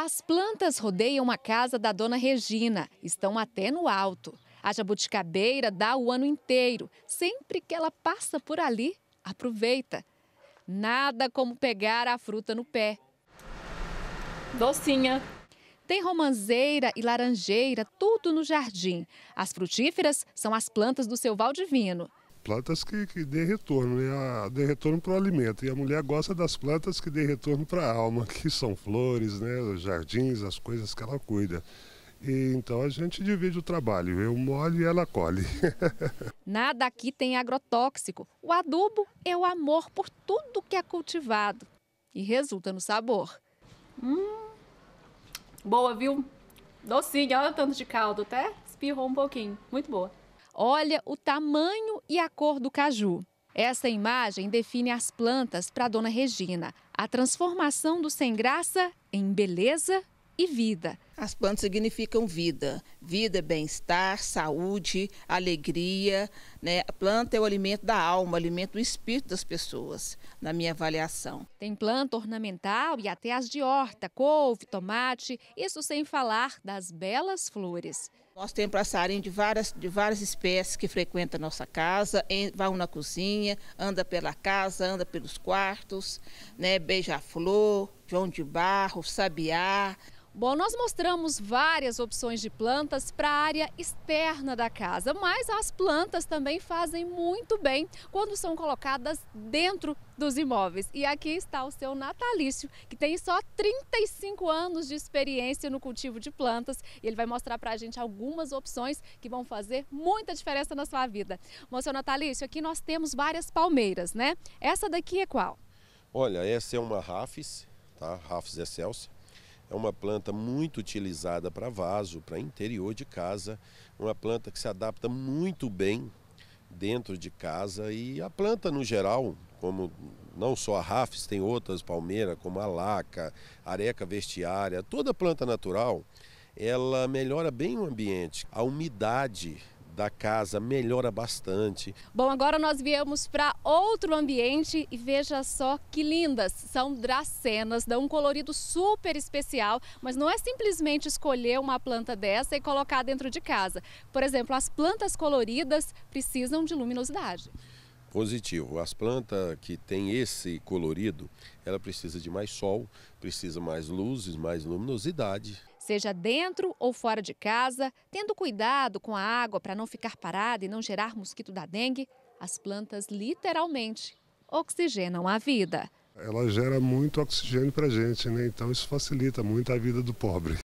As plantas rodeiam a casa da dona Regina, estão até no alto. A jabuticabeira dá o ano inteiro. Sempre que ela passa por ali, aproveita. Nada como pegar a fruta no pé. Docinha. Tem romanzeira e laranjeira, tudo no jardim. As frutíferas são as plantas do seu Valdivino plantas que, que dê retorno, né? A, dê retorno para o alimento. E a mulher gosta das plantas que dê retorno para a alma, que são flores, né? Os jardins, as coisas que ela cuida. E, então a gente divide o trabalho, eu molho e ela colhe. Nada aqui tem agrotóxico. O adubo é o amor por tudo que é cultivado e resulta no sabor. Hum, boa, viu? Docinha, olha o tanto de caldo, até espirrou um pouquinho. Muito boa. Olha o tamanho e a cor do caju. Essa imagem define as plantas para Dona Regina, a transformação do sem graça em beleza e vida. As plantas significam vida, vida, é bem-estar, saúde, alegria. Né? A planta é o alimento da alma, o alimento do espírito das pessoas, na minha avaliação. Tem planta ornamental e até as de horta, couve, tomate, isso sem falar das belas flores. Nós temos passarinho de várias, de várias espécies que frequentam a nossa casa, em, vão na cozinha, anda pela casa, anda pelos quartos, né? beija-flor, João de Barro, sabiá. Bom, nós mostramos várias opções de plantas para a área externa da casa, mas as plantas também fazem muito bem quando são colocadas dentro dos imóveis. E aqui está o seu natalício, que tem só 35 anos de experiência no cultivo de plantas. E ele vai mostrar para a gente algumas opções que vão fazer muita diferença na sua vida. Bom, seu natalício, aqui nós temos várias palmeiras, né? Essa daqui é qual? Olha, essa é uma Rafis, tá? Rafis excelsa é uma planta muito utilizada para vaso, para interior de casa, uma planta que se adapta muito bem dentro de casa e a planta no geral, como não só a rafes, tem outras palmeira como a laca, areca vestiária, toda planta natural, ela melhora bem o ambiente. A umidade da casa melhora bastante. Bom, agora nós viemos para outro ambiente e veja só que lindas. São dracenas, dão um colorido super especial, mas não é simplesmente escolher uma planta dessa e colocar dentro de casa. Por exemplo, as plantas coloridas precisam de luminosidade positivo. As plantas que têm esse colorido, ela precisa de mais sol, precisa mais luzes, mais luminosidade. Seja dentro ou fora de casa, tendo cuidado com a água para não ficar parada e não gerar mosquito da dengue, as plantas literalmente oxigenam a vida. Ela gera muito oxigênio para a gente, né? então isso facilita muito a vida do pobre.